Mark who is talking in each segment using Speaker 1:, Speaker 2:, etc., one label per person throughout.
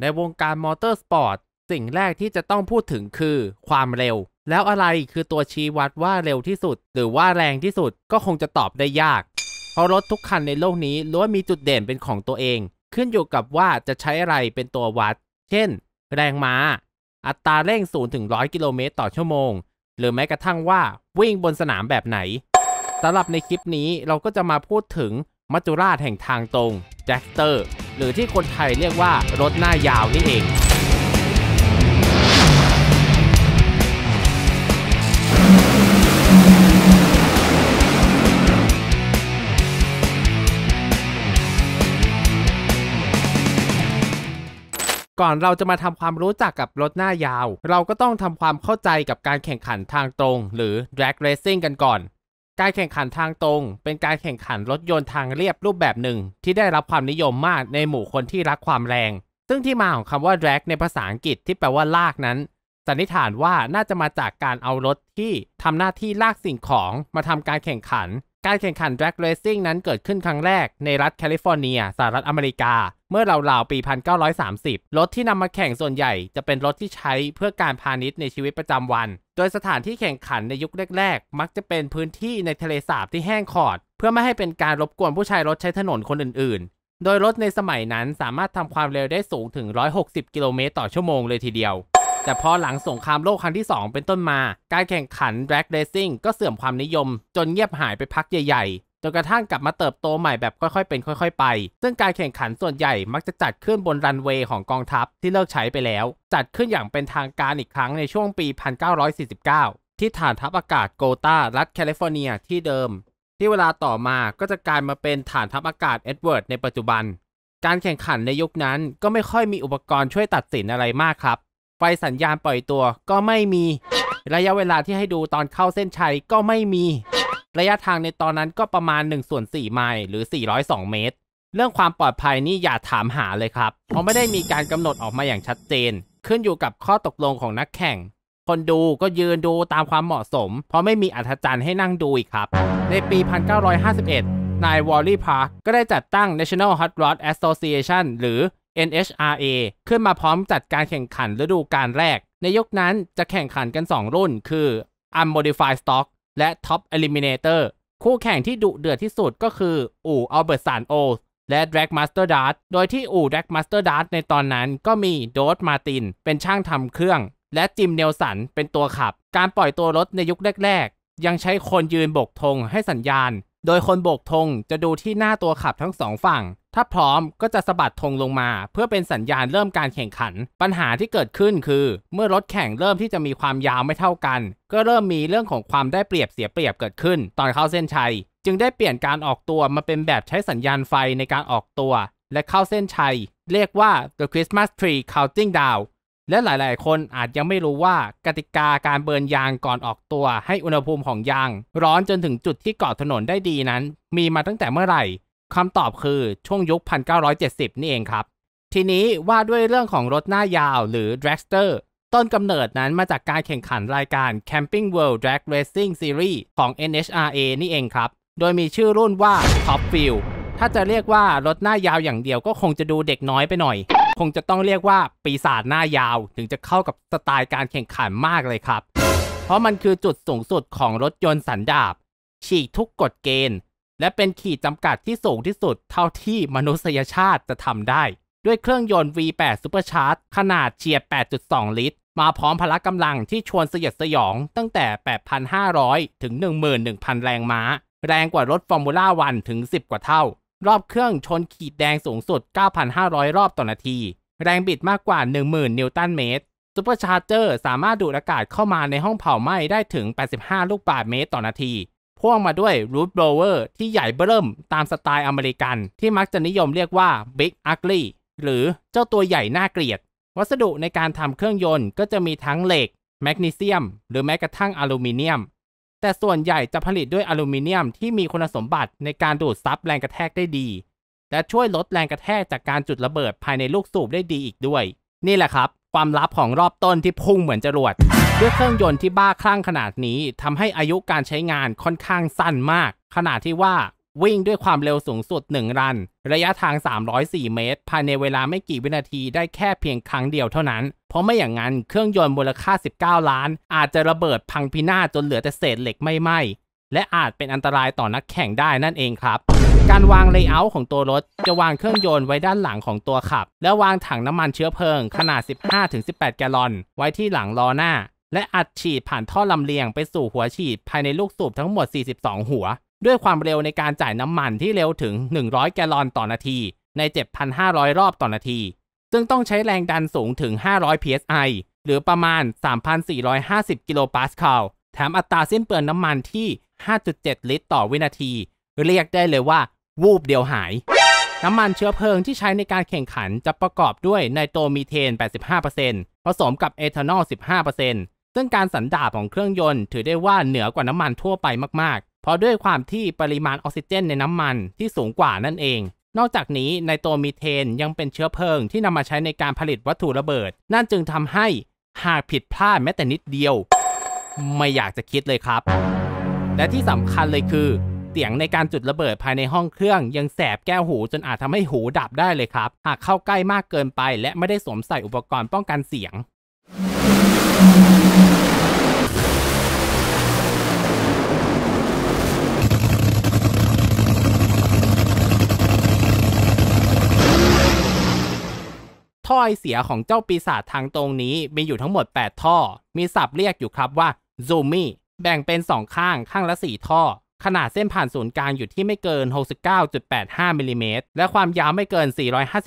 Speaker 1: ในวงการมอเตอร์สปอร์ตสิ่งแรกที่จะต้องพูดถึงคือ ความเร็ว แล้วอะไรคือตัวชี้วัดว่าเร็วที่สุด หรือว่าแรงที่สุดก็คงจะตอบได้ยาก เพราะรถทุกคันในโลกนี้ล้วนมีจุดเด่นเป็นของตัวเอง ขึ้นอยู่กับว่าจะใช้อะไรเป็นตัววัด เช่น แรงม้า อัตราเร่ง0ถึง100กิโลเมตรต่อชั่วโมง หรือแม้กระทั่งว่าวิ่งบนสนามแบบไหนสำหรับในคลิปนี้เราก็จะมาพูดถึงมัจจุราชแห่งทางตรงแจ็คเตอร์หรือที่คนไทยเรียกว่ารถหน้ายาวนี่เอง ก่อนเราจะมาทำความรู้จักกับรถหน้ายาว เราก็ต้องทำความเข้าใจกับการแข่งขันทางตรง หรือ drag racing กันก่อนการแข่งขันทางตรง เป็นการแข่งขันรถยนต์ทางเรียบรูปแบบหนึ่ง ที่ได้รับความนิยมมากในหมู่คนที่รักความแรง ซึ่งที่มาของคำว่า drag ในภาษาอังกฤษที่แปลว่าลากนั้นสันนิษฐานว่าน่าจะมาจากการเอารถที่ทำหน้าที่ลากสิ่งของมาทำการแข่งขันการแข่งขัน Drag Racing นั้นเกิดขึ้นครั้งแรกในรัฐแคลิฟอร์เนียสหรัฐอเมริกา เมื่อราวๆปี 1930 รถที่นำมาแข่งส่วนใหญ่จะเป็นรถที่ใช้เพื่อการพาณิชย์ในชีวิตประจำวัน โดยสถานที่แข่งขันในยุคแรกๆ มักจะเป็นพื้นที่ในทะเลสาบที่แห้งขอด เพื่อไม่ให้เป็นการรบกวนผู้ใช้รถใช้ถนนคนอื่นๆ โดยรถในสมัยนั้นสามารถทำความเร็วได้สูงถึง 160 กิโลเมตรต่อชั่วโมงเลยทีเดียวแต่พอหลังสงครามโลกครั้งที่ 2 เป็นต้นมา การแข่งขันแร็กเรซิ่งก็เสื่อมความนิยม จนเงียบหายไปพักใหญ่ๆ จนกระทั่งกลับมาเติบโตใหม่แบบค่อยๆเป็นค่อย ๆ ไป ซึ่งการแข่งขันส่วนใหญ่มักจะจัดขึ้นบนรันเวย์ของกองทัพที่เลิกใช้ไปแล้ว จัดขึ้นอย่างเป็นทางการอีกครั้งในช่วงปี 1949 ที่ฐานทัพอากาศโกตารัฐแคลิฟอร์เนียที่เดิม ที่เวลาต่อมาก็จะกลายมาเป็นฐานทัพอากาศเอ็ดเวิร์ดในปัจจุบัน การแข่งขันในยุคนั้นก็ไม่ค่อยมีอุปกรณ์ช่วยตัดสินอะไรมากครับไฟสัญญาณปล่อยตัวก็ไม่มี ระยะเวลาที่ให้ดูตอนเข้าเส้นชัยก็ไม่มี ระยะทางในตอนนั้นก็ประมาณ1ส่วน4ไมล์หรือ 402 เมตร เรื่องความปลอดภัยนี่อย่าถามหาเลยครับ เพราะไม่ได้มีการกำหนดออกมาอย่างชัดเจน ขึ้นอยู่กับข้อตกลงของนักแข่ง คนดูก็ยืนดูตามความเหมาะสม เพราะไม่มีอัธจันทร์ให้นั่งดูอีกครับ ในปี 1951นายวอลลี่พาร์กก็ได้จัดตั้ง National Hot Rod Association หรือ NHRA ขึ้นมาพร้อมจัดการแข่งขันฤดูกาลแรก ในยุคนั้นจะแข่งขันกัน 2 รุ่น คือ Unmodified Stock และ Top Eliminator คู่แข่งที่ดุเดือดที่สุดก็คือ อู่ Albert s a n o และ Drag Master Dart โดยที่อู่ Drag Master Dart ในตอนนั้นก็มีโดสมาติน เป็นช่างทำเครื่อง และจิมเนลสัน เป็นตัวขับ การปล่อยตัวรถในยุคแรกๆ ยังใช้คนยืนโบกธงให้สัญญาณ โดยคนโบกธงจะดูที่หน้าตัวขับทั้งสองฝั่งถ้าพร้อมก็จะสะบัดธงลงมา เพื่อเป็นสัญญาณเริ่มการแข่งขัน ปัญหาที่เกิดขึ้นคือ เมื่อรถแข่งเริ่มที่จะมีความยาวไม่เท่ากัน ก็เริ่มมีเรื่องของความได้เปรียบเสียเปรียบเกิดขึ้น ตอนเข้าเส้นชัย จึงได้เปลี่ยนการออกตัวมาเป็นแบบใช้สัญญาณไฟในการออกตัว และเข้าเส้นชัย เรียกว่า the Christmas tree counting down และหลาย ๆ คนอาจยังไม่รู้ว่ากติกาการเบิร์นยางก่อนออกตัวให้อุณหภูมิของยาง ร้อนจนถึงจุดที่เกาะถนนได้ดีนั้น มีมาตั้งแต่เมื่อไหร่คำตอบคือช่วงยุค 1970 นี่เองครับ ทีนี้ว่าด้วยเรื่องของรถหน้ายาวหรือ dragster ต้นกำเนิดนั้นมาจากการแข่งขันรายการ Camping World Drag Racing Series ของ NHRA นี่เองครับ โดยมีชื่อรุ่นว่า Top Field ถ้าจะเรียกว่ารถหน้ายาวอย่างเดียวก็คงจะดูเด็กน้อยไปหน่อย คงจะต้องเรียกว่าปีศาจหน้ายาวถึงจะเข้ากับสไตล์การแข่งขันมากเลยครับ เพราะมันคือจุดสูงสุดของรถยนต์สันดาบฉีกทุกกฎเกณฑ์และเป็นขีดจำกัดที่สูงที่สุดเท่าที่มนุษยชาติจะทำได้ ด้วยเครื่องยนต์ V8 Supercharge ขนาดเฉียด 8.2 ลิตร มาพร้อมพละกำลังที่ชวนสยดสยองตั้งแต่ 8,500 ถึง 11,000 แรงม้า แรงกว่ารถฟอร์มูล่าวันถึง 10 กว่าเท่า รอบเครื่องชนขีดแดงสูงสุด 9,500 รอบต่อนาที แรงบิดมากกว่า 10,000 นิวตันเมตรซูเปอร์ชาร์เจอร์สามารถดูดอากาศเข้ามาในห้องเผาไหม้ได้ถึง 85 ลูกบาศก์เมตรต่อนาทีพ่วงมาด้วยรูทโบลเวอร์ที่ใหญ่เบิ่มตามสไตล์อเมริกัน ที่มักจะนิยมเรียกว่า Big Ugly หรือเจ้าตัวใหญ่น่าเกลียด วัสดุในการทำเครื่องยนต์ก็จะมีทั้งเหล็กแมกนีเซียม หรือแม้กระทั่งอลูมิเนียม แต่ส่วนใหญ่จะผลิตด้วยอลูมิเนียมที่มีคุณสมบัติในการดูดซับแรงกระแทกได้ดี และช่วยลดแรงกระแทกจากการจุดระเบิดภายในลูกสูบได้ดีอีกด้วย นี่แหละครับ ความลับของรอบต้นที่พุ่งเหมือนจรวดด้วยเครื่องยนต์ที่บ้าคลั่งขนาดนี้ทำให้อายุการใช้งานค่อนข้างสั้นมากขนาดที่ว่าวิ่งด้วยความเร็วสูงสุด 1 รัน ระยะทาง 304 เมตร ภายในเวลาไม่กี่วินาทีได้แค่เพียงครั้งเดียวเท่านั้น เพราะไม่อย่างนั้นเครื่องยนต์มูลค่า 19 ล้าน อาจจะระเบิดพังพินาศจนเหลือแต่เศษเหล็กไม่ไหมและอาจเป็นอันตรายต่อนักแข่งได้นั่นเองครับ การวางเลเยอร์ของตัวรถจะวางเครื่องยนต์ไว้ด้านหลังของตัวขับ และวางถังน้ำมันเชื้อเพลิงขนาด 15-18 แกลลอนไว้ที่หลังล้อหน้าและอัดฉีดผ่านท่อลำเลียงไปสู่หัวฉีด ภายในลูกสูบทั้งหมด 42 หัว ด้วยความเร็วในการจ่ายน้ำมันที่เร็วถึง 100 แกลลอนต่อนาที ใน 7,500 รอบต่อนาที ซึ่งต้องใช้แรงดันสูงถึง 500 psi หรือประมาณ 3,450 กิโลปาสคาล แถมอัตราสิ้นเปลืองน้ำมันที่ 5.7 ลิตร ต่อวินาที เรียกได้เลยว่าวูบเดียวหาย น้ำมันเชื้อเพลิงที่ใช้ในการแข่งขันจะประกอบด้วยไนโตรมีเทน85%ผสมกับเอทานอล 15%ซึ่งการสันดาปของเครื่องยนต์ถือได้ว่าเหนือกว่าน้ำมันทั่วไปมากๆ เพราะด้วยความที่ปริมาณออกซิเจนในน้ำมันที่สูงกว่านั่นเอง นอกจากนี้ในตัวมีเทนยังเป็นเชื้อเพลิงที่นำมาใช้ในการผลิตวัตถุระเบิด นั่นจึงทำให้หากผิดพลาดแม้แต่นิดเดียว ไม่อยากจะคิดเลยครับ และที่สำคัญเลยคือเสียงในการจุดระเบิดภายในห้องเครื่อง ยังแสบแก้วหูจนอาจทำให้หูดับได้เลยครับ หากเข้าใกล้มากเกินไป และไม่ได้สวมใส่อุปกรณ์ป้องกันเสียงอยเสียของเจ้าปีศาจทางตรงนี้ มีอยู่ทั้งหมด 8 ท่อ มีศัพท์เรียกอยู่ครับว่าซูมี่แบ่งเป็น 2 ข้างข้างละ 4 ท่อ ขนาดเส้นผ่านศูนย์กลางอยู่ที่ไม่เกิน 69.85มิลิเมตรและความยาวไม่เกิน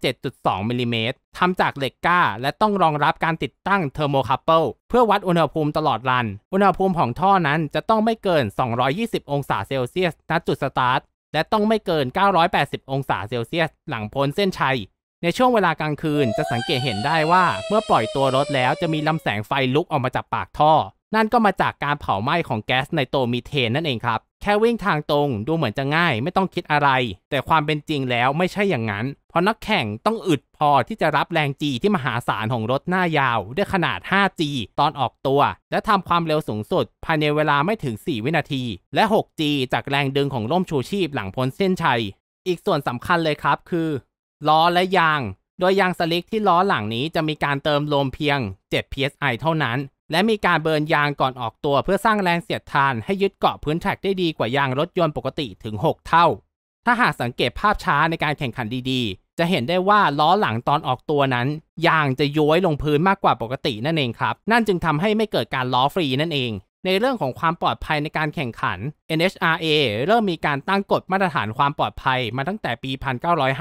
Speaker 1: 457.2มิลิเมตรทำจากเหล็กก้า และต้องรองรับการติดตั้งเทอร์โมคัพเปิลเพื่อวัดอุณหภูมิตลอดรัน อุณหภูมิของท่อนั้นจะต้องไม่เกิน 220 องศาเซลเซียสณจุดสตาร์ท และต้องไม่เกิน 980 องศาเซลเซียส หลังพ้นเส้นชัยในช่วง เวลากลางคืนจะสังเกตเห็นได้ว่าเมื่อปล่อยตัวรถแล้วจะมีลำแสงไฟลุกออกมาจากปากท่อ นั่นก็มาจากการเผาไหม้ของแก๊สในตัวมีเทนนั่นเองครับ แค่วิ่งทางตรง ดูเหมือนจะง่ายไม่ต้องคิดอะไร แต่ความเป็นจริงแล้วไม่ใช่อย่างนั้น เพราะนักแข่งต้องอึดพอที่จะรับแรงจีที่มหาศาลของรถหน้ายาว ด้วยขนาด 5G ตอนออกตัว และทำความเร็วสูงสุด ภายในเวลาไม่ถึง 4 วินาที และ 6G จากแรงดึงของร่มชูชีพหลังพ้นเส้นชัยอีกส่วนสำคัญเลยครับคือล้อและยาง โดยยางสลิกที่ล้อหลังนี้จะมีการเติมลมเพียง 7 psi เท่านั้น และมีการเบิร์นยางก่อนออกตัวเพื่อสร้างแรงเสียดทาน ให้ยึดเกาะพื้นแทร็กได้ดีกว่ายางรถยนต์ปกติถึง 6 เท่า ถ้าหากสังเกตภาพช้าในการแข่งขันดีๆ จะเห็นได้ว่าล้อหลังตอนออกตัวนั้น ยางจะย้อยลงพื้นมากกว่าปกตินั่นเองครับ นั่นจึงทำให้ไม่เกิดการล้อฟรีนั่นเองในเรื่องของความปลอดภัยในการแข่งขัน NHRA เริ่มมีการตั้งกฎมาตรฐานความปลอดภัยมาตั้งแต่ปี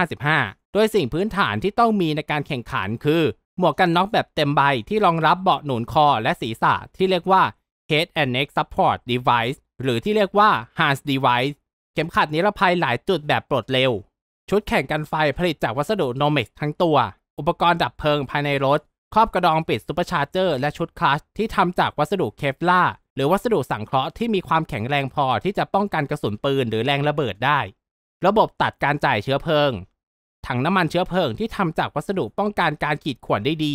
Speaker 1: 1955 โดยสิ่งพื้นฐานที่ต้องมีในการแข่งขันคือ หมวกกันน็อกแบบเต็มใบที่รองรับเบาะหนุนคอและศีรษะ ที่เรียกว่า Head and Neck Support Device หรือที่เรียกว่า HANS Device เข็มขัดนิรภัยหลายจุดแบบปลดเร็ว ชุดแข่งกันไฟผลิตจากวัสดุโนเม็กทั้งตัว อุปกรณ์ดับเพลิงภายในรถ ครอบกระดองปิดซูเปอร์ชาร์เจอร์และชุดคลัชที่ทำจากวัสดุเคฟล่าหรือวัสดุสังเคราะห์ที่มีความแข็งแรงพอที่จะป้องกันกระสุนปืนหรือแรงระเบิดได้ ระบบตัดการจ่ายเชื้อเพลิง ถังน้ำมันเชื้อเพลิงที่ทำจากวัสดุป้องกันการขีดข่วนได้ดี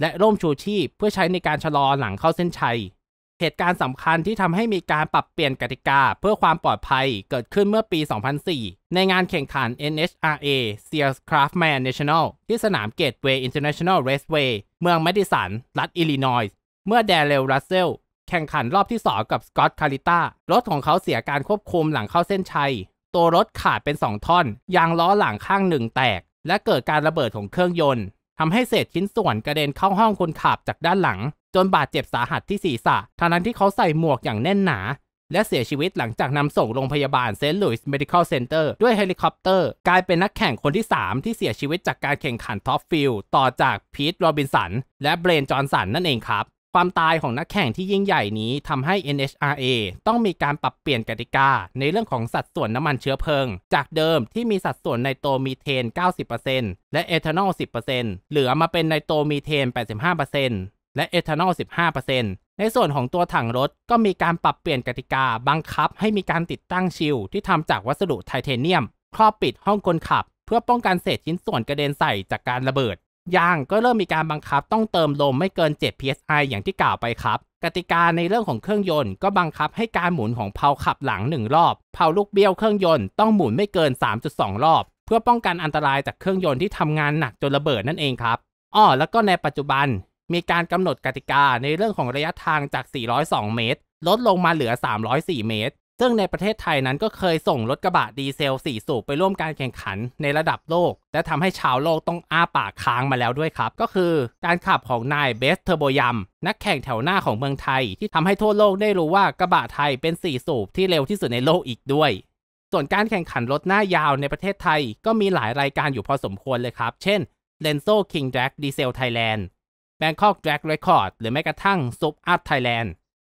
Speaker 1: และร่มชูชีพเพื่อใช้ในการชะลอหลังเข้าเส้นชัย เหตุการณ์สำคัญที่ทำให้มีการปรับเปลี่ยนกติกาเพื่อความปลอดภัยเกิดขึ้นเมื่อปี 2004 ในงานแข่งขัน NHRA Sears Craftman National ที่สนามเกตเวย์ International Raceway เมืองแมดิสัน รัฐอิลลินอยส์เมื่อแดเรลรัสเซลแข่งขันรอบที่ 2 กับสกอตคาริต้ารถของเขาเสียการควบคุมหลังเข้าเส้นชัย ตัวรถขาดเป็น 2 ท่อน ยางล้อหลังข้างหนึ่งแตก และเกิดการระเบิดของเครื่องยนต์ทำให้เศษชิ้นส่วนกระเด็นเข้าห้องคนขับจากด้านหลัง จนบาดเจ็บสาหัสที่ศีรษะทั้งนั้นที่เขาใส่หมวกอย่างแน่นหนา และเสียชีวิตหลังจากนำส่งโรงพยาบาลเซนต์หลุยส์เมดิคอลเซ็นเตอร์ด้วยเฮลิคอปเตอร์ กลายเป็นนักแข่งคนที่ 3 ที่เสียชีวิตจากการแข่งขันท็อปฟิลต่อจากพีทโรบินสันและเบรนจอร์นสันนั่นเองครับความตายของนักแข่งที่ยิ่งใหญ่นี้ทำให้ NHRA ต้องมีการปรับเปลี่ยนกติกา ในเรื่องของสัดส่วนน้ำมันเชื้อเพลิง จากเดิมที่มีสัดส่วนไนโตรมีเทน 90%และเอทานอล 10%เหลือมาเป็นไนโตรมีเทน 85%และเอทานอล 15%ในส่วนของตัวถังรถก็มีการปรับเปลี่ยนกติกาบังคับ ให้มีการติดตั้งชิลที่ทำจากวัสดุไทเทเนียมครอบปิดห้องคนขับ เพื่อป้องกันเศษชิ้นส่วนกระเด็นใส่จากการระเบิดยางก็เริ่มมีการบังคับต้องเติมลมไม่เกิน 7 psi อย่างที่กล่าวไปครับ กติกาในเรื่องของเครื่องยนต์ก็บังคับให้การหมุนของเพลาขับหลัง 1รอบ เพลาลูกเบี้ยวเครื่องยนต์ต้องหมุนไม่เกิน 3.2 รอบ เพื่อป้องกันอันตรายจากเครื่องยนต์ที่ทำงานหนักจนระเบิดนั่นเองครับอ้อแล้วก็ในปัจจุบัน มีการกำหนดกติกาในเรื่องของระยะทางจาก 402 เมตร ลดลงมาเหลือ 304 เมตรซึ่งในประเทศไทยนั้นก็เคยส่งรถกระบะดีเซล 4 สูบไปร่วมการแข่งขันในระดับโลก และทำให้ชาวโลกต้องอ้าปากค้างมาแล้วด้วยครับ ก็คือการขับของนายเบส เทอร์โบยัมนักแข่งแถวหน้าของเมืองไทยที่ทำให้ทั่วโลกได้รู้ว่ากระบะไทยเป็น 4 สูบที่เร็วที่สุดในโลกอีกด้วย ส่วนการแข่งขันรถหน้ายาวในประเทศไทยก็มีหลายรายการอยู่พอสมควรเลยครับเช่น l e n โซ King Drag ดีเซลไทยแลนด์แบงคอกดร็กเรคคอร์ดหรือแม้กระทั่งซุปอ Up ไทยแลนด์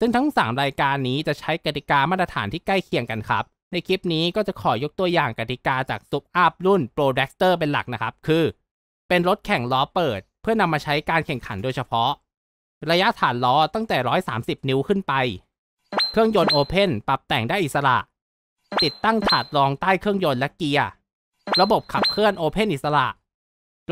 Speaker 1: ซึ่งทั้ง 3 รายการนี้จะใช้กติกามาตรฐานที่ใกล้เคียงกันครับ ในคลิปนี้ก็จะขอยกตัวอย่างกติกาจากซุปอัพรุ่น Pro d e x t e r เป็นหลักนะครับ คือ เป็นรถแข่งล้อเปิด เพื่อนำมาใช้การแข่งขันโดยเฉพาะ ระยะฐานล้อตั้งแต่ 130 นิ้วขึ้นไป เครื่องยนต์โอเพนปรับแต่งได้อิสระ ติดตั้งถาดรองใต้เครื่องยนต์และเกียร์ ระบบขับเคลื่อนโอเพนอิสระ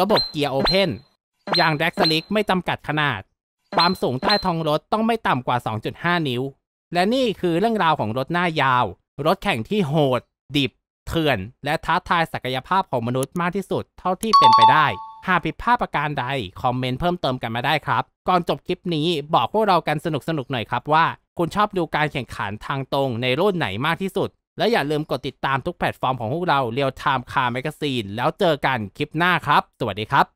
Speaker 1: ระบบเกียร์โอเพนยางแดกสลิกไม่จำกัดขนาดความสูงใต้ท้องรถต้องไม่ต่ำกว่า 2.5 นิ้ว และนี่คือเรื่องราวของรถหน้ายาว รถแข่งที่โหด ดิบ เถื่อน และท้าทายศักยภาพของมนุษย์มากที่สุด เท่าที่เป็นไปได้ หากผิดพลาดประการใดคอมเมนต์เพิ่มเติมกันมาได้ครับ ก่อนจบคลิปนี้ บอกพวกเรากันสนุกสนุกหน่อยครับว่า คุณชอบดูการแข่งขันทางตรงในรุ่นไหนมากที่สุด และอย่าลืมกดติดตามทุกแพลตฟอร์มของพวกเราเรียวไทม์คาร์แมกซีนแล้วเจอกันคลิปหน้าครับ สวัสดีครับ